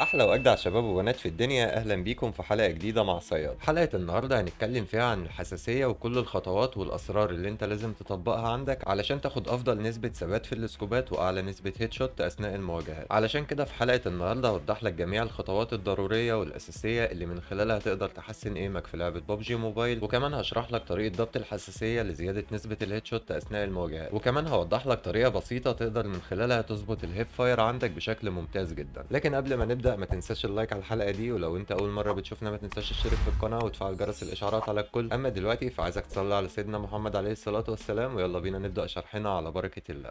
احلى واجدع شباب وبنات في الدنيا اهلا بيكم في حلقه جديده مع صياد حلقه النهارده هنتكلم فيها عن الحساسيه وكل الخطوات والاسرار اللي انت لازم تطبقها عندك علشان تاخد افضل نسبه ثبات في السكوبات واعلى نسبه هيد شوت اثناء المواجهات علشان كده في حلقه النهارده هوضح لك جميع الخطوات الضروريه والاساسيه اللي من خلالها تقدر تحسن ايمك في لعبه ببجي موبايل وكمان هشرح لك طريقه ضبط الحساسيه لزياده نسبه الهيد شوت اثناء المواجهات وكمان هوضح لك طريقه بسيطه تقدر من خلالها تظبط الهيب فاير عندك بشكل ممتاز جدا لكن قبل ما نبدا نبدا ما تنساش اللايك على الحلقه دي ولو انت اول مره بتشوفنا ما تنساش تشترك في القناه وتفعل جرس الاشعارات على الكل اما دلوقتي فعايزك تصلي على سيدنا محمد عليه الصلاه والسلام ويلا بينا نبدا شرحنا على بركه الله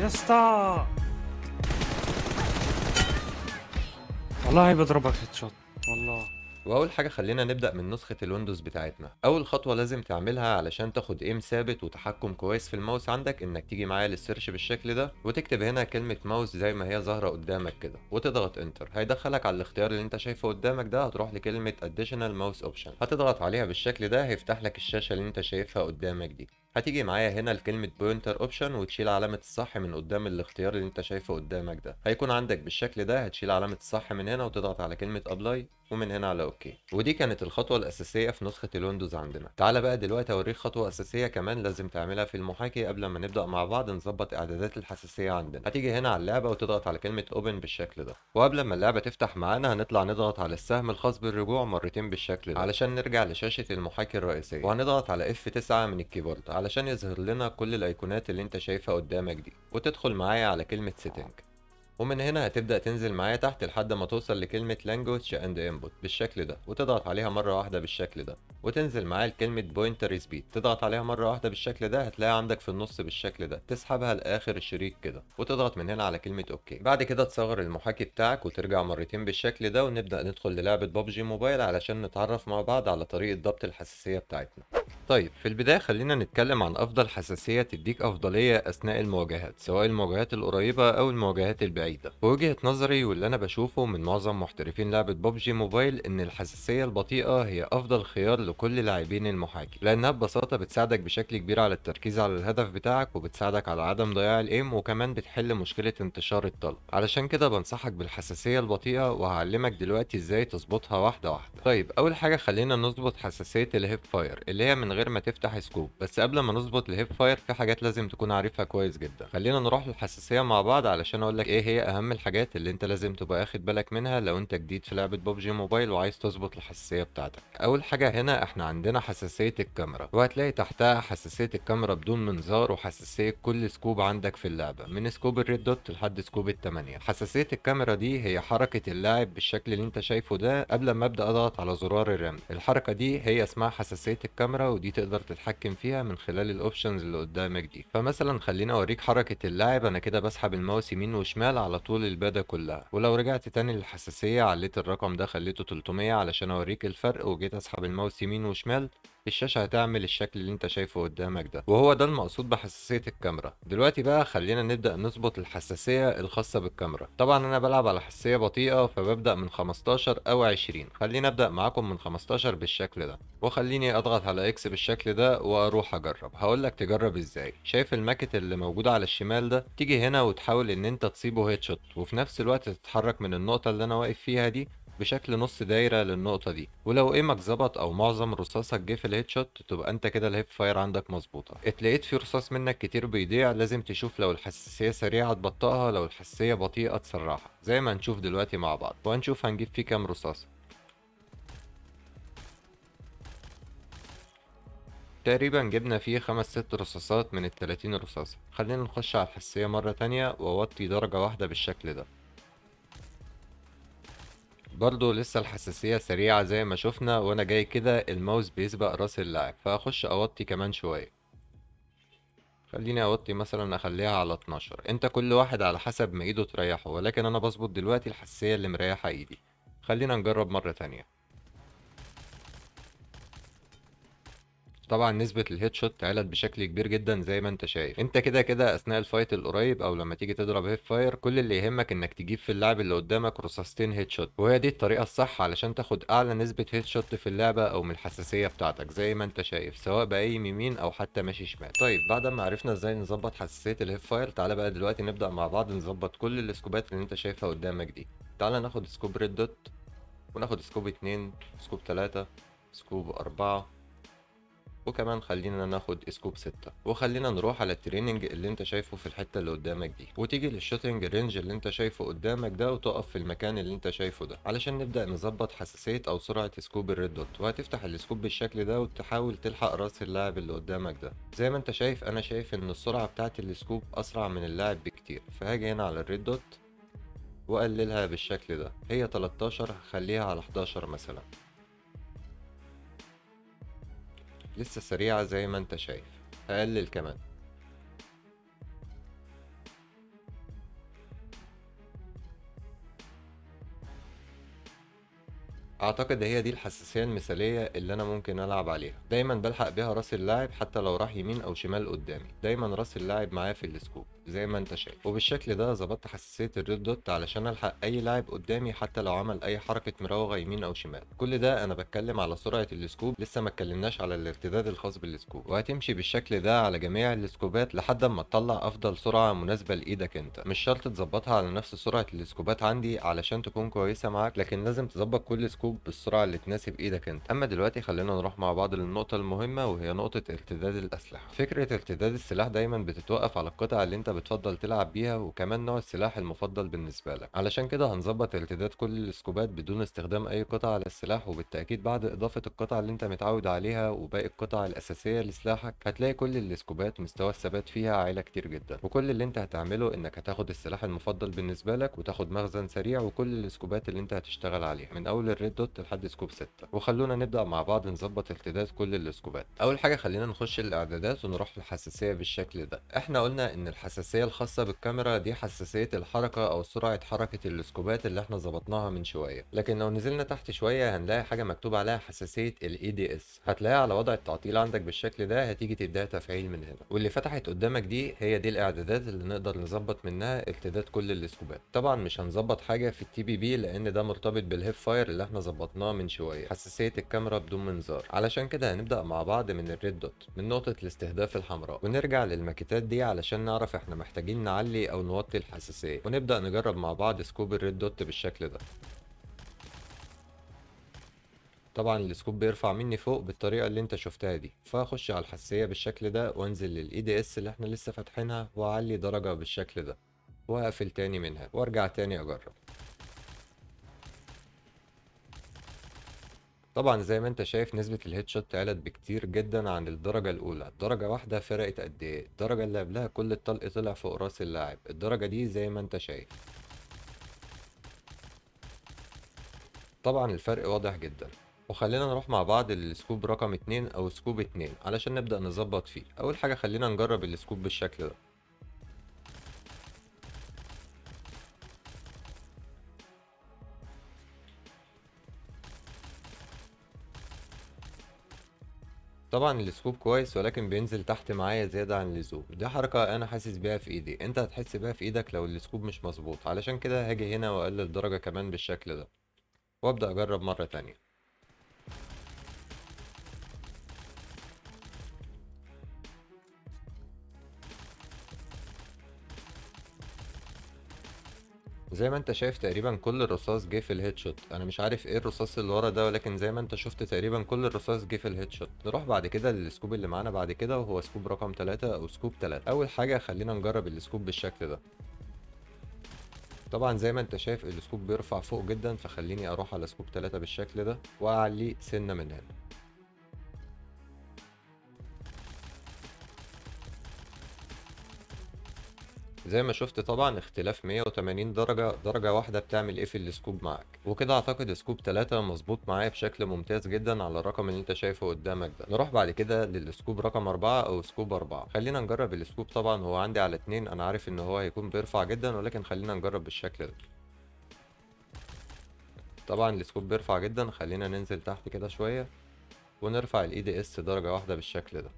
يا اسطى والله بضربك هيد شوت والله واول حاجه خلينا نبدا من نسخه الويندوز بتاعتنا اول خطوه لازم تعملها علشان تاخد ايم ثابت وتحكم كويس في الماوس عندك انك تيجي معايا للسيرش بالشكل ده وتكتب هنا كلمه ماوس زي ما هي ظاهره قدامك كده وتضغط انتر هيدخلك على الاختيار اللي انت شايفه قدامك ده هتروح لكلمه اديشنال ماوس اوبشن هتضغط عليها بالشكل ده هيفتح لك الشاشه اللي انت شايفها قدامك دي هتيجي معايا هنا لكلمة بوينتر اوبشن وتشيل علامة الصح من قدام الاختيار اللي انت شايفه قدامك ده هيكون عندك بالشكل ده هتشيل علامة الصح من هنا وتضغط على كلمة ابلاي ومن هنا على اوكي ودي كانت الخطوه الاساسيه في نسخه الويندوز عندنا تعال بقى دلوقتي اوريك خطوه اساسيه كمان لازم تعملها في المحاكي قبل ما نبدا مع بعض نظبط اعدادات الحساسيه عندنا هتيجي هنا على اللعبه وتضغط على كلمه اوبن بالشكل ده وقبل ما اللعبه تفتح معانا هنطلع نضغط على السهم الخاص بالرجوع مرتين بالشكل ده علشان نرجع لشاشه المحاكي الرئيسيه وهنضغط علي اف F9 من الكيبورد علشان يظهر لنا كل الايقونات اللي انت شايفها قدامك دي وتدخل معايا على كلمه سيتنج ومن هنا هتبدأ تنزل معايا تحت لحد ما توصل لكلمة language and input بالشكل ده وتضغط عليها مرة واحدة بالشكل ده وتنزل معايا لكلمة pointer speed تضغط عليها مرة واحدة بالشكل ده هتلاقيها عندك في النص بالشكل ده تسحبها لآخر الشريط كده وتضغط من هنا على كلمة اوكي بعد كده تصغر المحاكي بتاعك وترجع مرتين بالشكل ده ونبدأ ندخل للعبة ببجي موبايل علشان نتعرف مع بعض على طريقة ضبط الحساسية بتاعتنا طيب في البداية خلينا نتكلم عن أفضل حساسية تديك أفضلية أثناء المواجهات سواء المواجهات القريبة أو المواجهات البعيدة بوجهة نظري واللي أنا بشوفه من معظم محترفين لعبة ببجي موبايل إن الحساسية البطيئة هي أفضل خيار لكل لاعبين المحاكي لأنها ببساطة بتساعدك بشكل كبير على التركيز على الهدف بتاعك وبتساعدك على عدم ضياع الإيم وكمان بتحل مشكلة انتشار الطلق علشان كده بنصحك بالحساسية البطيئة وهعلمك دلوقتي إزاي تظبطها واحدة واحدة طيب أول حاجة خلينا نظبط حساسية الهيب فاير اللي هي من غير ما تفتح سكوب بس قبل ما نظبط الهيب فاير في حاجات لازم تكون عارفها كويس جدا خلينا نروح للحساسيه مع بعض علشان اقول لك ايه هي اهم الحاجات اللي انت لازم تبقى اخد بالك منها لو انت جديد في لعبه ببجي موبايل وعايز تظبط الحساسيه بتاعتك اول حاجه هنا احنا عندنا حساسيه الكاميرا وهتلاقي تحتها حساسيه الكاميرا بدون منظار وحساسيه كل سكوب عندك في اللعبه من سكوب الريد دوت لحد سكوب الثمانية حساسيه الكاميرا دي هي حركه اللاعب بالشكل اللي انت شايفه ده قبل ما ابدا اضغط على زرار الرمل الحركه دي هي اسمها حساسيه الكاميرا ودي دي تقدر تتحكم فيها من خلال الاوبشنز اللي قدامك دي فمثلا خليني اوريك حركة اللاعب انا كده بسحب الماوس يمين وشمال على طول البادة كلها ولو رجعت تاني للحساسية عليت الرقم ده خليته 300 علشان اوريك الفرق وجيت اسحب الماوس يمين وشمال الشاشة هتعمل الشكل اللي انت شايفه قدامك ده وهو ده المقصود بحساسية الكاميرا دلوقتي بقى خلينا نبدأ نظبط الحساسية الخاصة بالكاميرا طبعا انا بلعب على حساسية بطيئة فببدأ من 15 او 20 خلينا ابدأ معاكم من 15 بالشكل ده وخليني اضغط على اكس بالشكل ده واروح اجرب هقول لك تجرب ازاي شايف الماكت اللي موجود على الشمال ده تيجي هنا وتحاول ان انت تصيبه هيت شوت وفي نفس الوقت تتحرك من النقطة اللي انا واقف فيها دي بشكل نص دايره للنقطه دي ولو ايمك ظبط او معظم رصاصك جه في الهيد شوت تبقى انت كده الهيب فاير عندك مظبوطه اتلقيت في رصاص منك كتير بيضيع لازم تشوف لو الحساسيه سريعه تبطئها لو الحساسيه بطيئه تسرعها زي ما هنشوف دلوقتي مع بعض وهنشوف هنجيب فيه كام رصاصه تقريبا جبنا فيه خمس ست رصاصات من التلاتين رصاصة خلينا نخش على الحساسية مرة تانية واوطي درجة واحدة بالشكل ده برضه لسه الحساسية سريعة زي ما شفنا وانا جاي كده الماوس بيسبق راس اللاعب فاخش اوطي كمان شوية خليني اوطي مثلا اخليها على 12 انت كل واحد على حسب ما ايده تريحه ولكن انا بظبط دلوقتي الحساسية اللي مريحة ايدي خلينا نجرب مرة تانية طبعا نسبه الهيد شوت علت بشكل كبير جدا زي ما انت شايف انت كده كده اثناء الفايت القريب او لما تيجي تضرب هيف فاير كل اللي يهمك انك تجيب في اللاعب اللي قدامك رصاصتين هيد شوت وهي دي الطريقه الصح علشان تاخد اعلى نسبه هيد شوت في اللعبه او من الحساسيه بتاعتك زي ما انت شايف سواء باي يمين او حتى ماشي شمال طيب بعد ما عرفنا ازاي نظبط حساسيه الهيد فاير تعالى بقى دلوقتي نبدا مع بعض نظبط كل السكوبات اللي انت شايفها قدامك دي تعالى ناخد سكوب ريد دوت وناخد سكوب 2 سكوب 3 سكوب 4 وكمان خلينا ناخد سكوب 6 وخلينا نروح على التريننج اللي انت شايفه في الحته اللي قدامك دي وتيجي للشوتنج رينج اللي انت شايفه قدامك ده وتقف في المكان اللي انت شايفه ده علشان نبدا نظبط حساسيه او سرعه سكوب الريد دوت وهتفتح السكوب بالشكل ده وتحاول تلحق راس اللاعب اللي قدامك ده زي ما انت شايف انا شايف ان السرعه بتاعت السكوب اسرع من اللاعب بكتير فهاجي هنا على الريد دوت واقللها بالشكل ده هي 13 خليها على 11 مثلا لسه سريعة زي ما انت شايف هقلل كمان اعتقد هي دي الحساسية المثالية اللي انا ممكن العب عليها دايما بلحق بيها راس اللاعب حتى لو راح يمين او شمال قدامي دايما راس اللاعب معايا في السكوب زي ما انت شايف وبالشكل ده ظبطت حساسيه الريد دوت علشان الحق اي لاعب قدامي حتى لو عمل اي حركه مراوغه يمين او شمال كل ده انا بتكلم على سرعه السكوب لسه ما اتكلمناش على الارتداد الخاص بالسكوب وهتمشي بالشكل ده على جميع السكوبات لحد ما تطلع افضل سرعه مناسبه لايدك انت مش شرط تظبطها على نفس سرعه السكوبات عندي علشان تكون كويسه معاك لكن لازم تظبط كل سكوب بالسرعه اللي تناسب ايدك انت اما دلوقتي خلينا نروح مع بعض للنقطه المهمه وهي نقطه ارتداد الاسلحه فكره ارتداد السلاح دايما بتتوقف على القطعه اللي انت بتفضل تلعب بيها وكمان نوع السلاح المفضل بالنسبة لك علشان كده هنظبط ارتداد كل السكوبات بدون استخدام اي قطع على السلاح وبالتأكيد بعد اضافة القطع اللي انت متعود عليها وباقي القطع الاساسية لسلاحك هتلاقي كل السكوبات مستوى الثبات فيها عالي كتير جدا وكل اللي انت هتعمله انك هتاخد السلاح المفضل بالنسبة لك وتاخد مخزن سريع وكل السكوبات اللي انت هتشتغل عليها من اول الريد دوت لحد سكوب 6 وخلونا نبدأ مع بعض نظبط ارتداد كل السكوبات اول حاجة خلينا نخش الاعدادات ونروح الحساسية بالشكل ده احنا قلنا ان الحساسية الحساسية الخاصة بالكاميرا دي حساسية الحركة أو سرعة حركة السكوبات اللي احنا ظبطناها من شوية لكن لو نزلنا تحت شوية هنلاقي حاجة مكتوب عليها حساسية دي EDS هتلاقيها على وضع التعطيل عندك بالشكل ده هتيجي تديها تفعيل من هنا واللي فتحت قدامك دي هي دي الإعدادات اللي نقدر نظبط منها ارتداد كل السكوبات طبعا مش هنظبط حاجة في التي بي بي لأن ده مرتبط بالهيب فاير اللي احنا ظبطناه من شوية حساسية الكاميرا بدون منظار علشان كده هنبدأ مع بعض من الريد دوت من نقطة الاستهداف الحمراء ونرجع للماكيتات دي علشان نعرف احنا محتاجين نعلي او نوطي الحساسية ونبدأ نجرب مع بعض سكوب الريد دوت بالشكل ده طبعا السكوب بيرفع مني فوق بالطريقة اللي انت شفتها دي فاخش على الحساسية بالشكل ده وانزل للاي دي اس اللي احنا لسه فاتحينها واعلي درجة بالشكل ده واقفل تاني منها وارجع تاني اجرب طبعًا زي ما أنت شايف نسبة الهيد شوت عِلَت بكتير جدًا عن الدرجة الأولى، الدرجة واحدة فرقت قد إيه، الدرجة اللي قبلها كل الطلق طلع فوق راس اللاعب، الدرجة دي زي ما أنت شايف. طبعًا الفرق واضح جدًا، وخلّينا نروح مع بعض للسكوب رقم 2 أو سكوب 2 علشان نبدأ نظبط فيه، أول حاجة خلّينا نجرّب السكوب بالشكل ده. طبعا السكوب كويس ولكن بينزل تحت معايا زيادة عن اللزوم دي حركة انا حاسس بيها في ايدي انت هتحس بيها في ايدك لو السكوب مش مظبوط علشان كده هاجي هنا واقلل درجة كمان بالشكل ده وابدأ اجرب مرة تانية زي ما انت شايف تقريبا كل الرصاص جه في الهيد شوت انا مش عارف ايه الرصاص اللي ورا ده ولكن زي ما انت شفت تقريبا كل الرصاص جه في الهيد شوت نروح بعد كده للسكوب اللي معانا بعد كده وهو سكوب رقم 3 او سكوب 3 اول حاجه خلينا نجرب السكوب بالشكل ده طبعا زي ما انت شايف السكوب بيرفع فوق جدا فخليني اروح على سكوب 3 بالشكل ده واعلي سنه من هنا زي ما شفت طبعا اختلاف 180 درجة درجة واحدة بتعمل ايه في السكوب معاك وكده اعتقد سكوب 3 مظبوط معايا بشكل ممتاز جدا على الرقم اللي انت شايفه قدامك ده نروح بعد كده للسكوب رقم 4 او سكوب 4 خلينا نجرب السكوب طبعا هو عندي على 2 انا عارف ان هو هيكون بيرفع جدا ولكن خلينا نجرب بالشكل ده طبعا السكوب بيرفع جدا خلينا ننزل تحت كده شوية ونرفع الاي دي e اس درجة واحدة بالشكل ده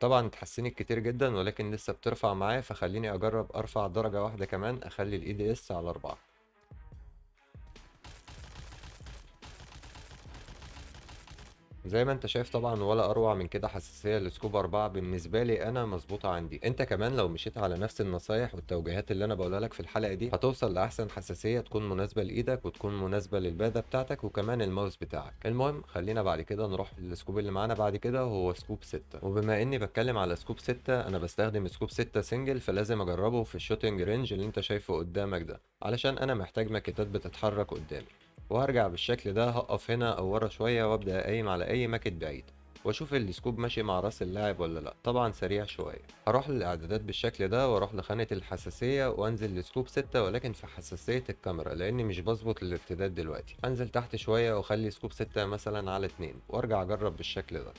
طبعا اتحسنت كتير جدا ولكن لسه بترفع معايا فخليني اجرب ارفع درجة واحدة كمان اخلي الاي دي e اس على اربعة زي ما انت شايف طبعا ولا اروع من كده حساسيه لسكوب 4 بالنسبه لي انا مظبوطه عندي انت كمان لو مشيت على نفس النصايح والتوجيهات اللي انا بقولها لك في الحلقه دي هتوصل لاحسن حساسيه تكون مناسبه لايدك وتكون مناسبه للباده بتاعتك وكمان الماوس بتاعك المهم خلينا بعد كده نروح للسكوب اللي معانا بعد كده هو سكوب 6 وبما اني بتكلم على سكوب 6 انا بستخدم سكوب 6 سنجل فلازم اجربه في الشوتنج رينج اللي انت شايفه قدامك ده علشان انا محتاج ماكيتات بتتحرك قدامي وهرجع بالشكل ده هقف هنا او ورا شويه وابدا اقيم على اي ماكت بعيد واشوف السكوب ماشي مع راس اللاعب ولا لا طبعا سريع شويه هروح للاعدادات بالشكل ده واروح لخانه الحساسيه وانزل لسكوب 6 ولكن في حساسيه الكاميرا لاني مش بظبط الارتداد دلوقتي انزل تحت شويه واخلي سكوب 6 مثلا على 2 وارجع اجرب بالشكل ده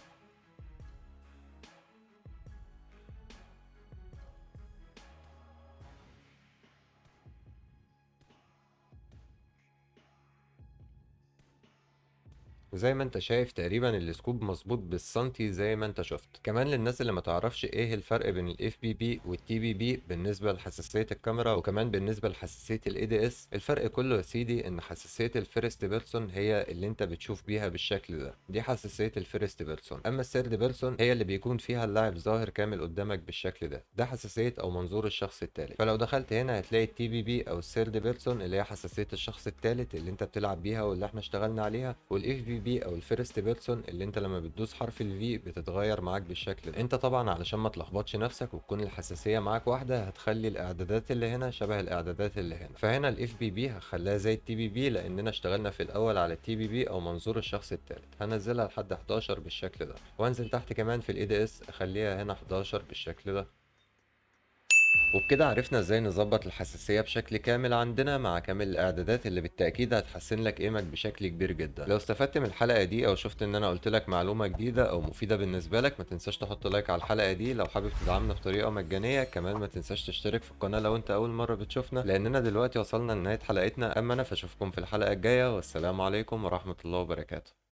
وزي ما انت شايف تقريبا السكوب مظبوط بالسنتي زي ما انت شفت كمان للناس اللي ما تعرفش ايه الفرق بين الاف بي بي والتي بي بي بالنسبه لحساسيه الكاميرا وكمان بالنسبه لحساسيه الاي دي اس الفرق كله يا سيدي ان حساسيه الفيرست بيرسون هي اللي انت بتشوف بيها بالشكل ده دي حساسيه الفيرست بيرسون اما الثيرد بيرسون هي اللي بيكون فيها اللاعب ظاهر كامل قدامك بالشكل ده ده حساسيه او منظور الشخص الثالث فلو دخلت هنا هتلاقي التي بي بي او الثيرد بيرسون اللي هي حساسيه الشخص الثالث اللي انت بتلعب بيها واللي احنا اشتغلنا عليها والاف بي الفي او الفيرست بيرسون اللي انت لما بتدوس حرف الفي بتتغير معاك بالشكل ده انت طبعا علشان ما تلخبطش نفسك وتكون الحساسيه معاك واحده هتخلي الاعدادات اللي هنا شبه الاعدادات اللي هنا فهنا الاف بي بي هخليها زي التي بي بي لاننا اشتغلنا في الاول على التي بي بي او منظور الشخص الثالث هنزلها لحد 11 بالشكل ده وانزل تحت كمان في الاي دي اس اخليها هنا 11 بالشكل ده وبكده عرفنا ازاي نظبط الحساسية بشكل كامل عندنا مع كامل الاعدادات اللي بالتأكيد هتحسن لك قيمك بشكل كبير جدا لو استفدت من الحلقة دي او شفت ان انا قلت لك معلومة جديدة او مفيدة بالنسبة لك ما تنساش تحط لايك على الحلقة دي لو حابب تدعمنا بطريقة مجانية كمان ما تنساش تشترك في القناة لو انت اول مرة بتشوفنا لاننا دلوقتي وصلنا لنهاية حلقتنا اما انا فاشوفكم في الحلقة الجاية والسلام عليكم ورحمة الله وبركاته